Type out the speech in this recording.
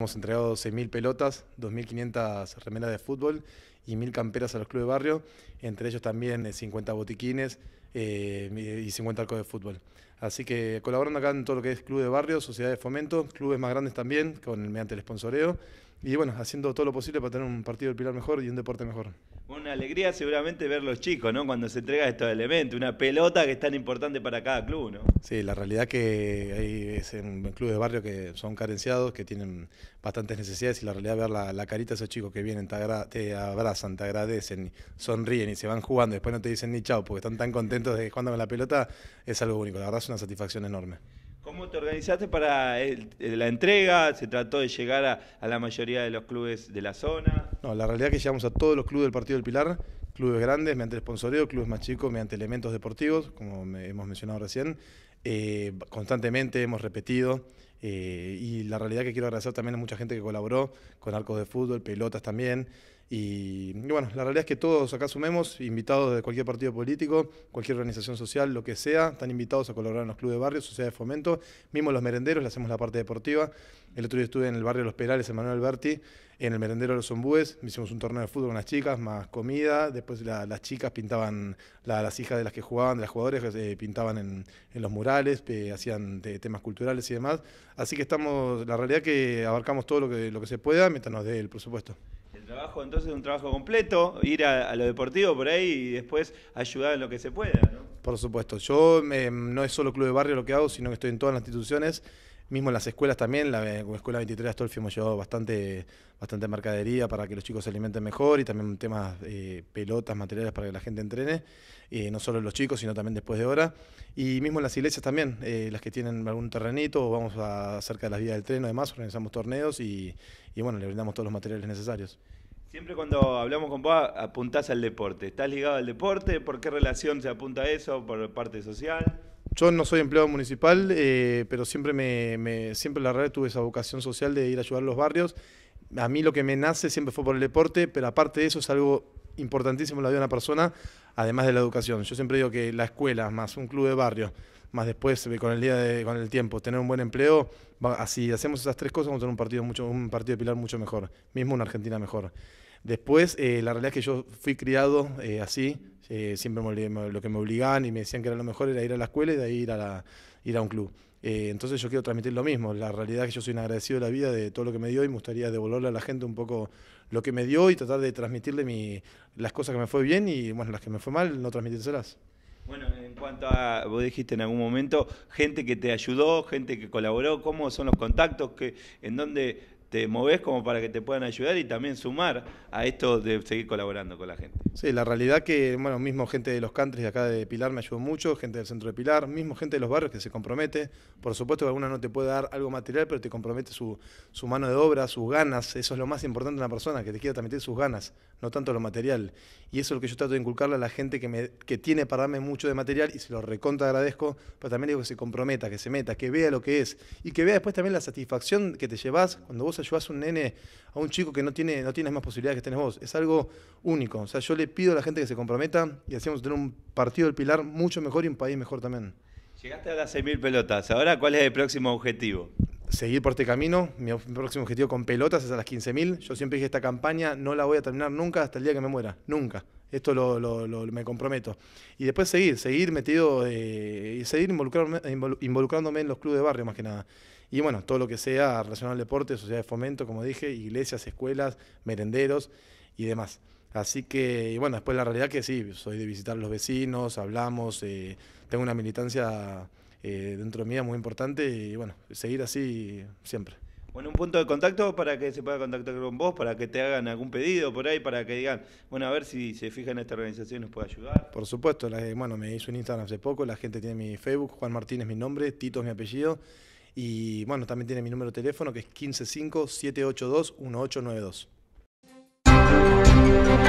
Hemos entregado 6.000 pelotas, 2.500 remeras de fútbol y 1.000 camperas a los clubes de barrio, entre ellos también 50 eh, botiquines eh, y 50 arcos de fútbol. Así que colaborando acá en todo lo que es club de barrio, sociedades de fomento, clubes más grandes también, con, mediante el sponsoreo y bueno, haciendo todo lo posible para tener un partido del Pilar mejor y un deporte mejor. Una alegría seguramente ver los chicos, ¿no? Cuando se entrega estos elementos, una pelota que es tan importante para cada club, ¿no? Sí, la realidad que hay es en clubes de barrio que son carenciados, que tienen bastantes necesidades y la realidad ver la, carita de esos chicos que vienen, te, abrazan, te agradecen, sonríen y se van jugando, después no te dicen ni chao porque están tan contentos de jugando con la pelota, es algo único, la verdad es una satisfacción enorme. ¿Cómo te organizaste para la entrega? ¿Se trató de llegar a, la mayoría de los clubes de la zona? No, la realidad es que llegamos a todos los clubes del Partido del Pilar, clubes grandes mediante el sponsoreo, clubes más chicos mediante elementos deportivos, como hemos mencionado recién. Eh, constantemente hemos repetido eh, y la realidad que quiero agradecer también a mucha gente que colaboró con arcos de fútbol, pelotas también. Y, bueno, la realidad es que todos acá sumemos, invitados de cualquier partido político, cualquier organización social, lo que sea, están invitados a colaborar en los clubes de barrio, sociedades de fomento, mismo los merenderos, le hacemos la parte deportiva. El otro día estuve en el barrio Los Perales, en Manuel Berti, en el merendero de los Ombúes, hicimos un torneo de fútbol con las chicas, más comida, después las chicas pintaban, las hijas de las que jugaban, de las jugadoras, eh, pintaban en, los murales, eh, hacían temas culturales y demás. Así que estamos, la realidad es que abarcamos todo lo que, lo que se pueda mientras nos dé presupuesto. El trabajo entonces es un trabajo completo, ir a, lo deportivo por ahí y después ayudar en lo que se pueda. ¿no? Por supuesto, yo em, no es solo Club de Barrio lo que hago, sino que estoy en todas las instituciones Mismo en las escuelas también, la eh, Escuela 23 de Astolfi hemos llevado bastante, bastante mercadería para que los chicos se alimenten mejor y también temas, eh, pelotas, materiales para que la gente entrene, eh, no solo los chicos, sino también después de hora. Y mismo en las iglesias también, eh, las que tienen algún terrenito, vamos a, cerca de las vías del tren además organizamos torneos y, y bueno, le brindamos todos los materiales necesarios. Siempre cuando hablamos con vos apuntás al deporte. ¿Estás ligado al deporte? ¿Por qué relación se apunta a eso? ¿Por parte social? Yo no soy empleado municipal, eh, pero siempre me, siempre la red tuve esa vocación social de ir a ayudar a los barrios. A mí lo que me nace siempre fue por el deporte, pero aparte de eso es algo importantísimo en la vida de una persona, además de la educación. Yo siempre digo que la escuela más un club de barrio más después eh, con el día con el tiempo, tener un buen empleo, así hacemos esas tres cosas vamos a tener un partido mucho un partido de pilar mucho mejor, mismo una Argentina mejor. Después, eh, la realidad es que yo fui criado eh, así, eh, siempre lo que me obligaban y me decían que era lo mejor era ir a la escuela y de ahí ir a, ir a un club. entonces yo quiero transmitir lo mismo, la realidad es que yo soy un agradecido de la vida, de todo lo que me dio y me gustaría devolverle a la gente un poco lo que me dio y tratar de transmitirle mi, las cosas que me fue bien y bueno, las que me fue mal, no transmitírselas. Bueno, en cuanto a, vos dijiste en algún momento, gente que te ayudó, gente que colaboró, ¿cómo son los contactos? Que, ¿En dónde te moves como para que te puedan ayudar y también sumar a esto de seguir colaborando con la gente. Sí, la realidad que, bueno, mismo gente de los cantres de acá de Pilar me ayudó mucho, gente del centro de Pilar, mismo gente de los barrios que se compromete. Por supuesto que alguna no te puede dar algo material, pero te compromete su, mano de obra, sus ganas. Eso es lo más importante de una persona, que te quiera transmitir sus ganas, no tanto lo material. Y eso es lo que yo trato de inculcarle a la gente que, me, tiene para darme mucho de material y se lo recontra agradezco, pero también digo que se comprometa, que se meta, que vea lo que es y que vea después también la satisfacción que te llevas cuando vos a un nene a un chico que no tiene, no tiene más posibilidades que tenés vos. Es algo único. O sea, yo le pido a la gente que se comprometa y hacemos tener un partido del Pilar mucho mejor y un país mejor también. Llegaste a las 6.000 pelotas. Ahora, ¿cuál es el próximo objetivo? Seguir por este camino. Mi próximo objetivo con pelotas es a las 15.000. Yo siempre dije, esta campaña no la voy a terminar nunca hasta el día que me muera. Nunca. Esto lo, me comprometo. Y después seguir, seguir metido eh, y seguir involucrándome en los clubes de barrio más que nada. Y bueno, todo lo que sea relacionado al deporte, sociedad de fomento, como dije, iglesias, escuelas, merenderos y demás. Así que, bueno, después la realidad que sí, soy de visitar a los vecinos, hablamos, eh, tengo una militancia eh, dentro de mía muy importante y bueno, seguir así siempre. Bueno, un punto de contacto para que se pueda contactar con vos, para que te hagan algún pedido por ahí, para que digan, bueno, a ver si se fijan en esta organización y nos puede ayudar. Por supuesto, eh, bueno, me hizo un Instagram hace poco, la gente tiene mi Facebook, Juan Martín es mi nombre, Tito es mi apellido. Y bueno, también tiene mi número de teléfono que es 155-782-1892.